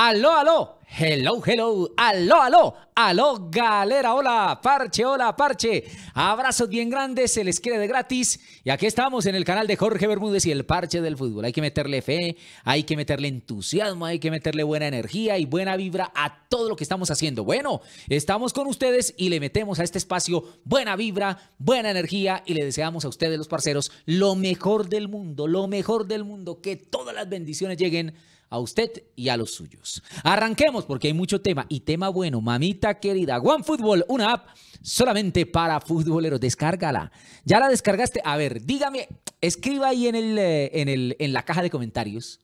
Aló, aló, hello, hello, aló, aló, aló, galera, hola, parche, hola, parche. Abrazos bien grandes, se les quiere de gratis. Y aquí estamos en el canal de Jorge Bermúdez y el parche del fútbol. Hay que meterle fe, hay que meterle entusiasmo, hay que meterle buena energía y buena vibra a todo lo que estamos haciendo. Bueno, estamos con ustedes y le metemos a este espacio buena vibra, buena energía y le deseamos a ustedes, los parceros, lo mejor del mundo, lo mejor del mundo, que todas las bendiciones lleguen a usted y a los suyos. Arranquemos porque hay mucho tema y tema bueno, mamita querida. OneFootball, una app solamente para futboleros. Descárgala. ¿Ya la descargaste? A ver, dígame, escriba ahí en, el, eh, en, en la caja de comentarios.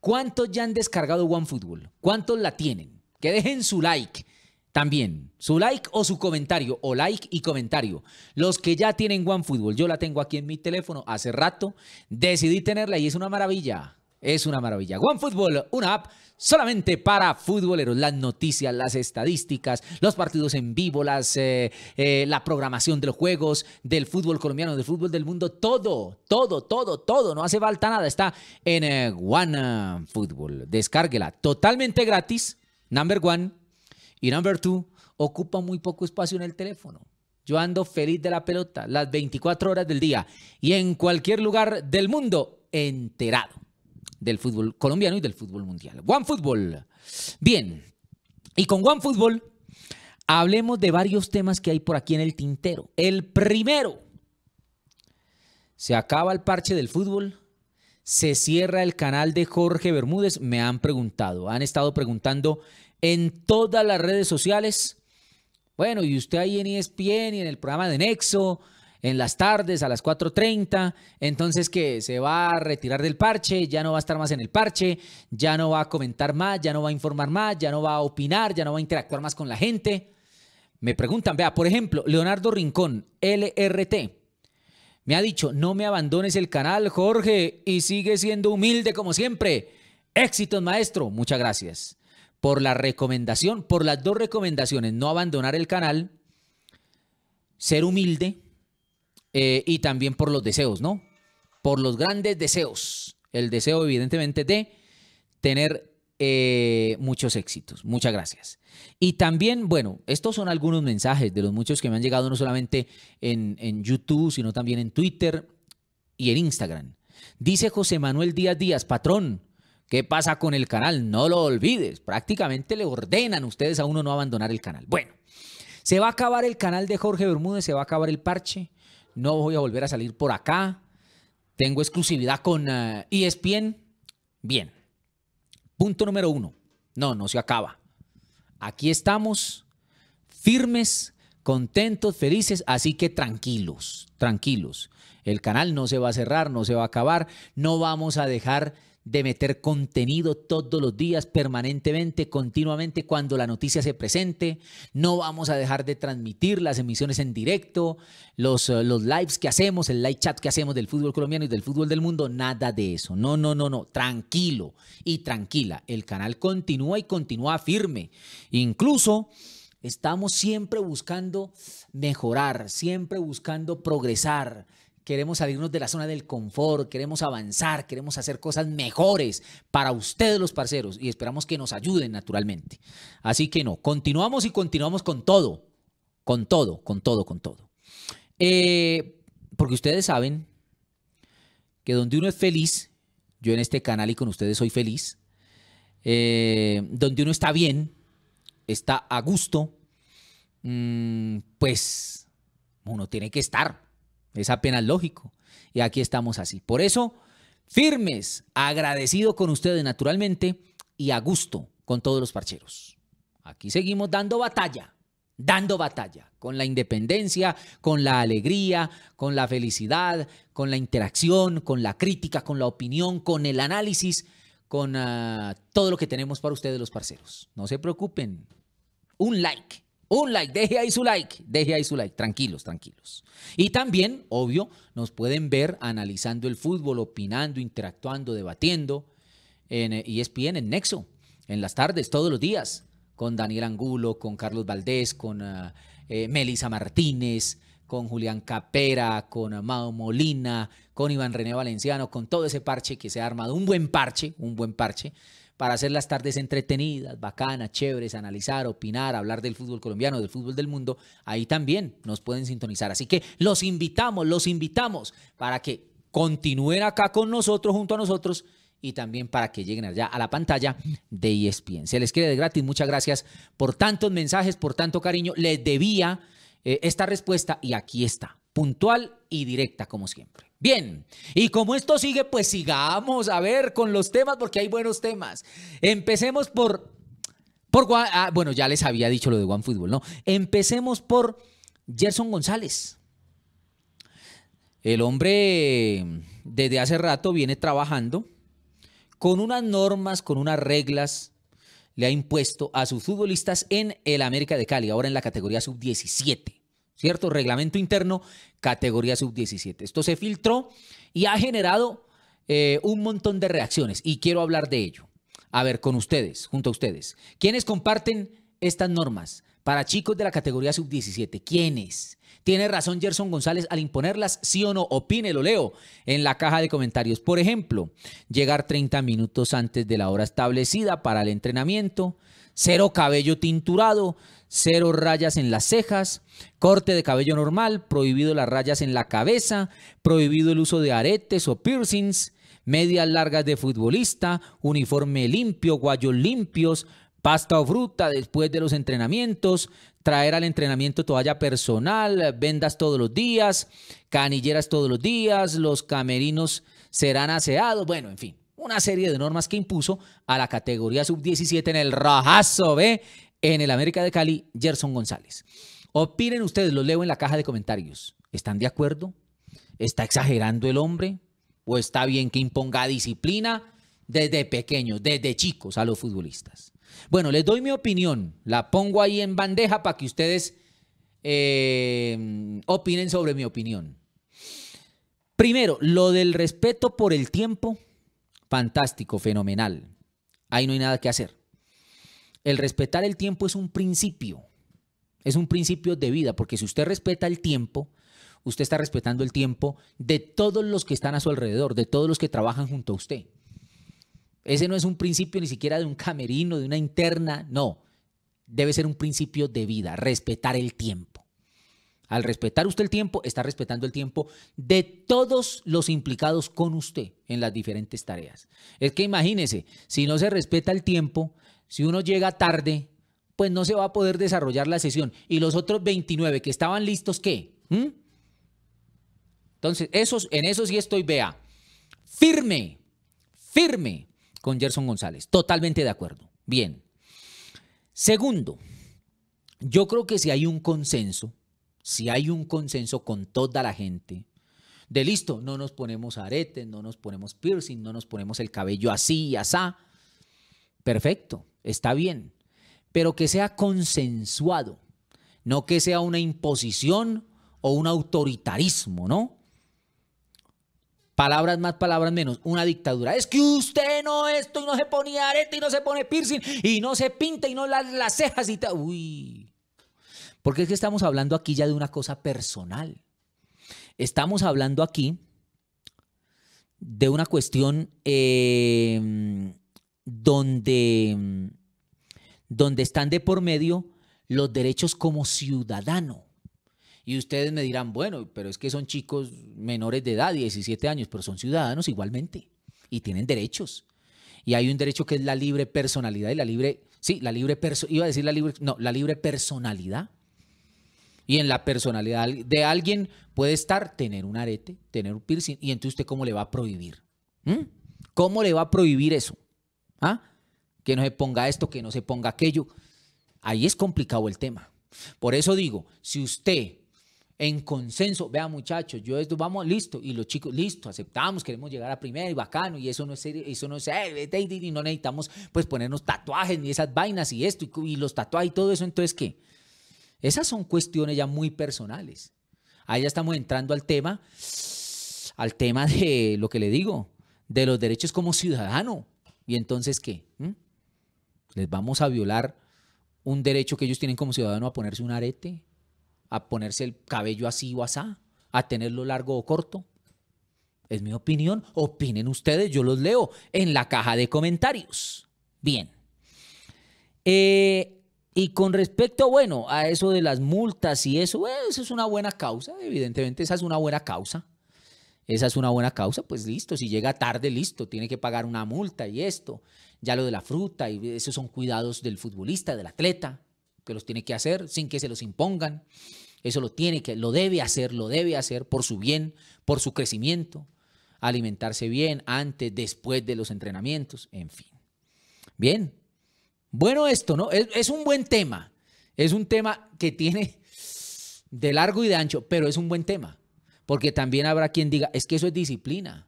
¿Cuántos ya han descargado OneFootball? ¿Cuántos la tienen? Que dejen su like también. Su like o su comentario, o like y comentario. Los que ya tienen OneFootball, yo la tengo aquí en mi teléfono hace rato, decidí tenerla y es una maravilla. Es una maravilla. OneFootball, una app solamente para futboleros. Las noticias, las estadísticas, los partidos en vivo, eh, eh, la programación de los juegos, del fútbol colombiano, del fútbol del mundo. Todo, todo, todo, todo. No hace falta nada. Está en One eh, OneFootball. Descárguela totalmente gratis. Number one. Y number two, ocupa muy poco espacio en el teléfono. Yo ando feliz de la pelota las 24 horas del día y en cualquier lugar del mundo enterado del fútbol colombiano y del fútbol mundial. One Football. Bien, y con One Football hablemos de varios temas que hay por aquí en el tintero. El primero, se acaba el parche del fútbol, se cierra el canal de Jorge Bermúdez, me han preguntado, han estado preguntando en todas las redes sociales. Bueno, y usted ahí en ESPN y en el programa de Nexo, en las tardes a las 4.30, entonces que se va a retirar del parche, ya no va a estar más en el parche, ya no va a comentar más, ya no va a informar más, ya no va a opinar, ya no va a interactuar más con la gente. Me preguntan, vea, por ejemplo, Leonardo Rincón, LRT, me ha dicho, no me abandones el canal, Jorge, y sigue siendo humilde como siempre. Éxitos, maestro. Muchas gracias por la recomendación, por las dos recomendaciones, no abandonar el canal, ser humilde eh, y también por los deseos, ¿no? Por los grandes deseos. El deseo, evidentemente, de tener eh, muchos éxitos. Muchas gracias. Y también, bueno, estos son algunos mensajes de los muchos que me han llegado no solamente en, en YouTube, sino también en Twitter y en Instagram. Dice José Manuel Díaz Díaz, patrón, ¿qué pasa con el canal? No lo olvides. Prácticamente le ordenan ustedes a uno no abandonar el canal. Bueno, se va a acabar el canal de Jorge Bermúdez, se va a acabar el parche no voy a volver a salir por acá, tengo exclusividad con ESPN. Eh, e Bien. Punto número uno. No, no se acaba. Aquí estamos firmes, contentos, felices, así que tranquilos, tranquilos. El canal no se va a cerrar, no se va a acabar, no vamos a dejar de meter contenido todos los días, permanentemente, continuamente, cuando la noticia se presente. No vamos a dejar de transmitir las emisiones en directo, los, eh, los lives que hacemos, el live chat que hacemos del fútbol colombiano y del fútbol del mundo, nada de eso. No, no, no, no, tranquilo y tranquila. El canal continúa y continúa firme. Incluso... Estamos siempre buscando mejorar, siempre buscando progresar, queremos salirnos de la zona del confort, queremos avanzar, queremos hacer cosas mejores para ustedes los parceros y esperamos que nos ayuden naturalmente. Así que no, continuamos y continuamos con todo, con todo, con todo, con todo. Eh, porque ustedes saben que donde uno es feliz, yo en este canal y con ustedes soy feliz, eh, donde uno está bien, está a gusto, mm, pues uno tiene que estar es apenas lógico. Y aquí estamos así. Por eso, firmes, agradecido con ustedes naturalmente y a gusto con todos los parcheros. Aquí seguimos dando batalla, dando batalla, con la independencia, con la alegría, con la felicidad, con la interacción, con la crítica, con la opinión, con el análisis, con ah, todo lo que tenemos para ustedes los parceros. No se preocupen, un like un like, deje ahí su like, deje ahí su like, tranquilos, tranquilos. Y también, obvio, nos pueden ver analizando el fútbol, opinando, interactuando, debatiendo en ESPN, eh, e en Nexo, en las tardes, todos los días, con Daniel Angulo, con Carlos Valdés, con eh, eh, Melisa Martínez, con Julián Capera, con Amado Molina, con Iván René Valenciano, con todo ese parche que se ha armado, un buen parche, un buen parche para hacer las tardes entretenidas, bacanas, chéveres, analizar, opinar, hablar del fútbol colombiano, del fútbol del mundo, ahí también nos pueden sintonizar. Así que los invitamos, los invitamos para que continúen acá con nosotros, junto a nosotros y también para que lleguen allá a la pantalla de ESPN. Se les quiere de gratis. Muchas gracias por tantos mensajes, por tanto cariño. Les debía eh, esta respuesta y aquí está puntual y directa como siempre. Bien, y como esto sigue, pues sigamos a ver con los temas porque hay buenos temas. Empecemos por... por ah, bueno, ya les había dicho lo de Fútbol ¿no? Empecemos por Gerson González. El hombre desde hace rato viene trabajando con unas normas, con unas reglas le ha impuesto a sus futbolistas en el América de Cali, ahora en la categoría sub-17. ¿cierto? Reglamento interno, categoría sub-17. Esto se filtró y ha generado eh, un montón de reacciones y quiero hablar de ello. A ver, con ustedes, junto a ustedes. ¿Quiénes comparten estas normas para chicos de la categoría sub-17? ¿Quiénes? ¿Tiene razón Gerson González al imponerlas? Sí o no, opine, lo leo en la caja de comentarios. Por ejemplo, llegar 30 minutos antes de la hora establecida para el entrenamiento, Cero cabello tinturado, cero rayas en las cejas, corte de cabello normal, prohibido las rayas en la cabeza, prohibido el uso de aretes o piercings, medias largas de futbolista, uniforme limpio, guayos limpios, pasta o fruta después de los entrenamientos, traer al entrenamiento toalla personal, vendas todos los días, canilleras todos los días, los camerinos serán aseados, bueno, en fin una serie de normas que impuso a la categoría sub-17 en el rajazo B en el América de Cali, Gerson González. Opinen ustedes, los leo en la caja de comentarios. ¿Están de acuerdo? ¿Está exagerando el hombre? ¿O está bien que imponga disciplina desde pequeños, desde chicos a los futbolistas? Bueno, les doy mi opinión, la pongo ahí en bandeja para que ustedes eh, opinen sobre mi opinión. Primero, lo del respeto por el tiempo Fantástico, fenomenal. Ahí no hay nada que hacer. El respetar el tiempo es un principio. Es un principio de vida, porque si usted respeta el tiempo, usted está respetando el tiempo de todos los que están a su alrededor, de todos los que trabajan junto a usted. Ese no es un principio ni siquiera de un camerino, de una interna, no. Debe ser un principio de vida, respetar el tiempo. Al respetar usted el tiempo, está respetando el tiempo de todos los implicados con usted en las diferentes tareas. Es que imagínese, si no se respeta el tiempo, si uno llega tarde, pues no se va a poder desarrollar la sesión. Y los otros 29 que estaban listos, ¿qué? ¿Mm? Entonces, esos, en eso sí estoy, vea, firme, firme con Gerson González. Totalmente de acuerdo. Bien. Segundo, yo creo que si hay un consenso, si hay un consenso con toda la gente, de listo, no nos ponemos aretes, no nos ponemos piercing, no nos ponemos el cabello así y asá, perfecto, está bien, pero que sea consensuado, no que sea una imposición o un autoritarismo, ¿no? Palabras más, palabras menos. Una dictadura. Es que usted no esto y no se pone arete y no se pone piercing y no se pinta y no las, las cejas y tal. Uy, porque es que estamos hablando aquí ya de una cosa personal. Estamos hablando aquí de una cuestión em, donde, donde están de por medio los derechos como ciudadano. Y ustedes me dirán, bueno, pero es que son chicos menores de edad, 17 años, pero son ciudadanos igualmente y tienen derechos. Y hay un derecho que es la libre personalidad y la libre, sí, la libre, iba a decir la libre, no, la libre personalidad y en la personalidad de alguien puede estar tener un arete, tener un piercing, y entonces usted cómo le va a prohibir. ¿Cómo le va a prohibir eso? ¿Ah? Que no se ponga esto, que no se ponga aquello. Ahí es complicado el tema. Por eso digo, si usted en consenso, vea muchachos, yo esto, vamos, listo, y los chicos, listo, aceptamos, queremos llegar a primera y bacano, y eso no es eso no es y no necesitamos pues ponernos tatuajes ni esas vainas y esto, y los tatuajes y todo eso, entonces ¿qué? Esas son cuestiones ya muy personales. Ahí ya estamos entrando al tema, al tema de lo que le digo, de los derechos como ciudadano. ¿Y entonces qué? ¿Mm? ¿Les vamos a violar un derecho que ellos tienen como ciudadano a ponerse un arete, a ponerse el cabello así o asá, a tenerlo largo o corto? Es mi opinión. Opinen ustedes, yo los leo en la caja de comentarios. Bien. Eh, y con respecto, bueno, a eso de las multas y eso, eh, eso es una buena causa, evidentemente, esa es una buena causa. Esa es una buena causa, pues listo, si llega tarde, listo, tiene que pagar una multa y esto, ya lo de la fruta, y esos son cuidados del futbolista, del atleta, que los tiene que hacer sin que se los impongan. Eso lo tiene que, lo debe hacer, lo debe hacer por su bien, por su crecimiento, alimentarse bien antes, después de los entrenamientos, en fin. Bien, bueno esto, ¿no? Es, un buen tema. Es un tema que tiene de largo y de ancho, pero es un buen tema. Porque también habrá quien diga, es que eso es disciplina.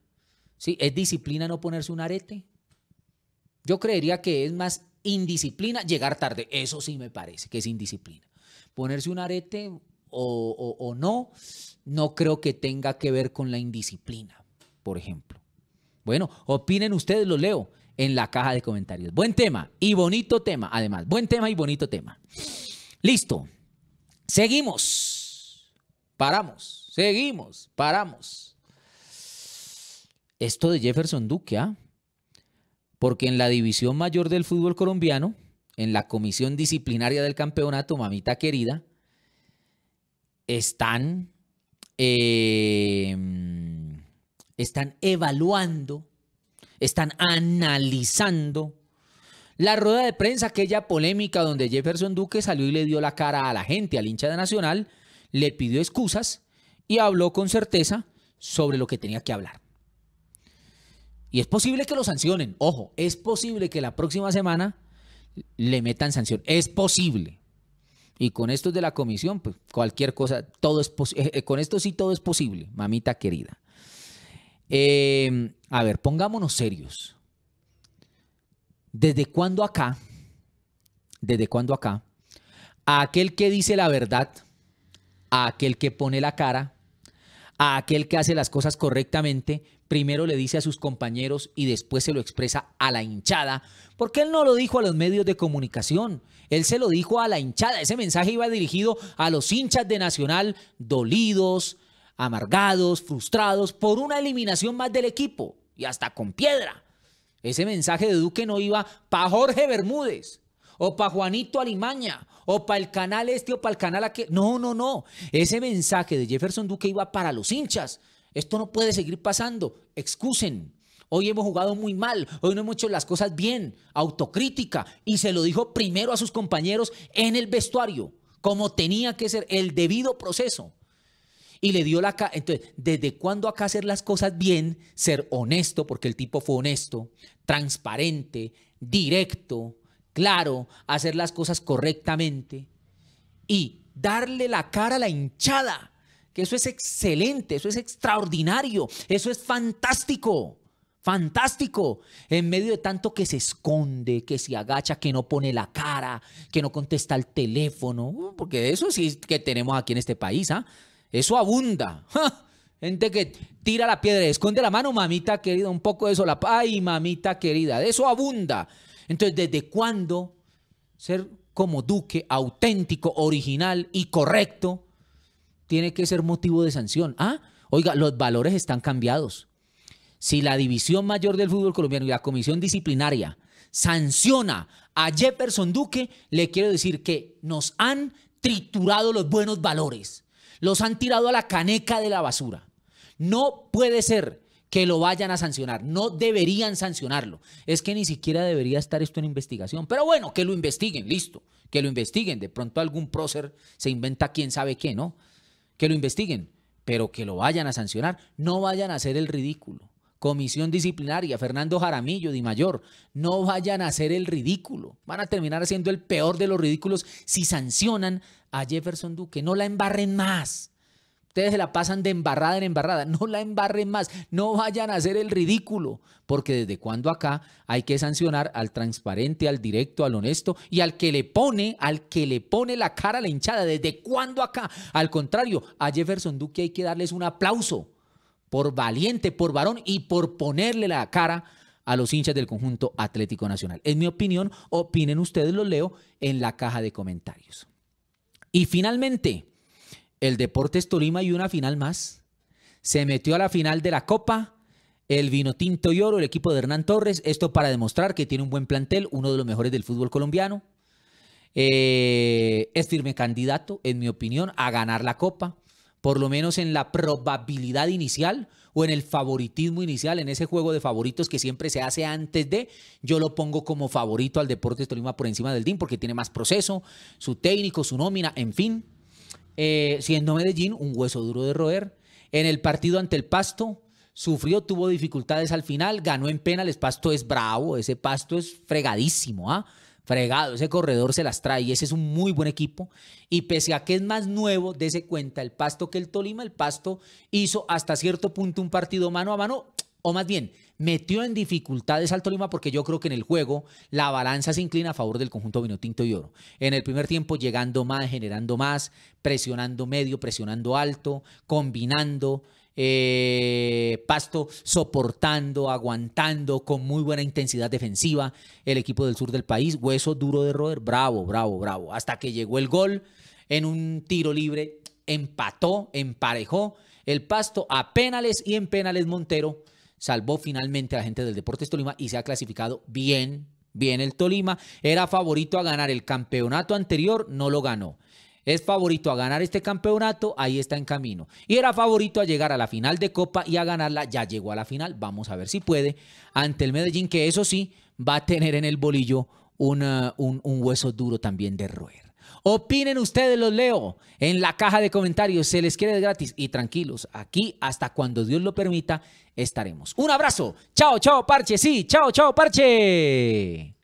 Sí, es disciplina no ponerse un arete. Yo creería que es más indisciplina llegar tarde. Eso sí me parece que es indisciplina. Ponerse un arete o, o no, no creo que tenga que ver con la indisciplina, por ejemplo. Bueno, opinen ustedes, lo leo en la caja de comentarios. Buen tema y bonito tema, además. Buen tema y bonito tema. Listo. Seguimos. Paramos. Seguimos. Paramos. Esto de Jefferson Duque, ¿ah? Porque en la división mayor del fútbol colombiano, en la comisión disciplinaria del campeonato, mamita querida, están, eh, están evaluando están analizando la rueda de prensa, aquella polémica donde Jefferson Duque salió y le dio la cara a la gente, al hincha de Nacional, le pidió excusas y habló con certeza sobre lo que tenía que hablar. Y es posible que lo sancionen. Ojo, es posible que la próxima semana le metan sanción. Es posible. Y con esto de la comisión, pues cualquier cosa, todo es eh, eh, con esto sí todo es posible, mamita querida. Em, a ver, pongámonos serios. ¿Desde cuándo acá? ¿Desde cuándo acá? aquel que dice la verdad, a aquel que pone la cara, a aquel que hace las cosas correctamente, primero le dice a sus compañeros y después se lo expresa a la hinchada, porque él no lo dijo a los medios de comunicación, él se lo dijo a la hinchada, ese mensaje iba dirigido a los hinchas de Nacional dolidos, amargados, frustrados por una eliminación más del equipo y hasta con piedra. Ese mensaje de Duque no iba para Jorge Bermúdez o para Juanito Alimaña o para el canal este o para el canal aquel. No, no, no. Ese mensaje de Jefferson Duque iba para los hinchas. Esto no puede seguir pasando. Excusen. Hoy hemos jugado muy mal, hoy no hemos hecho las cosas bien, autocrítica. Y se lo dijo primero a sus compañeros en el vestuario, como tenía que ser el debido proceso y le dio la... cara, Entonces, ¿desde cuándo acá hacer las cosas bien? Ser honesto, porque el tipo fue honesto, transparente, directo, claro, hacer las cosas correctamente y darle la cara a la hinchada, que eso es excelente, eso es extraordinario, eso es fantástico. Fantástico. En medio de tanto que se esconde, que se agacha, que no pone la cara, que no contesta el teléfono, porque eso sí que tenemos aquí en este país, ¿ah? Eso abunda. Gente que tira la piedra, esconde la mano, mamita querida, un poco de solapa. Ay, mamita querida, de eso abunda. Entonces, ¿desde cuándo ser como duque auténtico, original y correcto tiene que ser motivo de sanción? Ah, oiga, los valores están cambiados. Si la división mayor del fútbol colombiano y la comisión disciplinaria sanciona a Jefferson Duque, le quiero decir que nos han triturado los buenos valores. Los han tirado a la caneca de la basura. No puede ser que lo vayan a sancionar. No deberían sancionarlo. Es que ni siquiera debería estar esto en investigación. Pero bueno, que lo investiguen, listo. Que lo investiguen. De pronto algún prócer se inventa quién sabe qué, ¿no? Que lo investiguen, pero que lo vayan a sancionar. No vayan a hacer el ridículo. Comisión disciplinaria, Fernando Jaramillo, Di Mayor, no vayan a hacer el ridículo. Van a terminar haciendo el peor de los ridículos si sancionan a Jefferson Duque, no la embarren más. Ustedes se la pasan de embarrada en embarrada, no la embarren más, no vayan a hacer el ridículo, porque desde cuando acá hay que sancionar al transparente, al directo, al honesto y al que le pone, al que le pone la cara a la hinchada, desde cuando acá. Al contrario, a Jefferson Duque hay que darles un aplauso por valiente, por varón y por ponerle la cara a los hinchas del conjunto Atlético Nacional. En mi opinión, opinen ustedes, lo leo en la caja de comentarios. Y finalmente, el Deportes Tolima y una final más. Se metió a la final de la Copa, el vino tinto y Oro, el equipo de Hernán Torres. Esto para demostrar que tiene un buen plantel, uno de los mejores del fútbol colombiano. Eh, es firme candidato, en mi opinión, a ganar la Copa, por lo menos en la probabilidad inicial, o en el favoritismo inicial, en ese juego de favoritos que siempre se hace antes de, yo lo pongo como favorito al Deportes Tolima por encima del DIN porque tiene más proceso, su técnico, su nómina, en fin. Eh, siendo Medellín un hueso duro de roer, en el partido ante el Pasto sufrió, tuvo dificultades al final, ganó en penales, Pasto es bravo, ese Pasto es fregadísimo, ¿ah? Fregado, ese corredor se las trae y ese es un muy buen equipo. Y pese a que es más nuevo, ese cuenta, el pasto que el Tolima, el pasto hizo hasta cierto punto un partido mano a mano, o más bien, metió en dificultades al Tolima porque yo creo que en el juego la balanza se inclina a favor del conjunto Vinotinto y Oro. En el primer tiempo llegando más, generando más, presionando medio, presionando alto, combinando. Eh, Pasto soportando, aguantando con muy buena intensidad defensiva el equipo del sur del país. Hueso duro de roer, bravo, bravo, bravo. Hasta que llegó el gol en un tiro libre, empató, emparejó el Pasto a penales y en penales Montero salvó finalmente a la gente del Deportes Tolima y se ha clasificado bien, bien el Tolima. Era favorito a ganar el campeonato anterior, no lo ganó es favorito a ganar este campeonato, ahí está en camino. Y era favorito a llegar a la final de Copa y a ganarla, ya llegó a la final, vamos a ver si puede, ante el Medellín, que eso sí, va a tener en el bolillo un, uh, un hueso duro también de roer. Opinen ustedes, los leo en la caja de comentarios. Se les quiere de gratis y tranquilos, aquí hasta cuando Dios lo permita estaremos. Un abrazo. Chao, chao, parche. Sí, chao, chao, parche.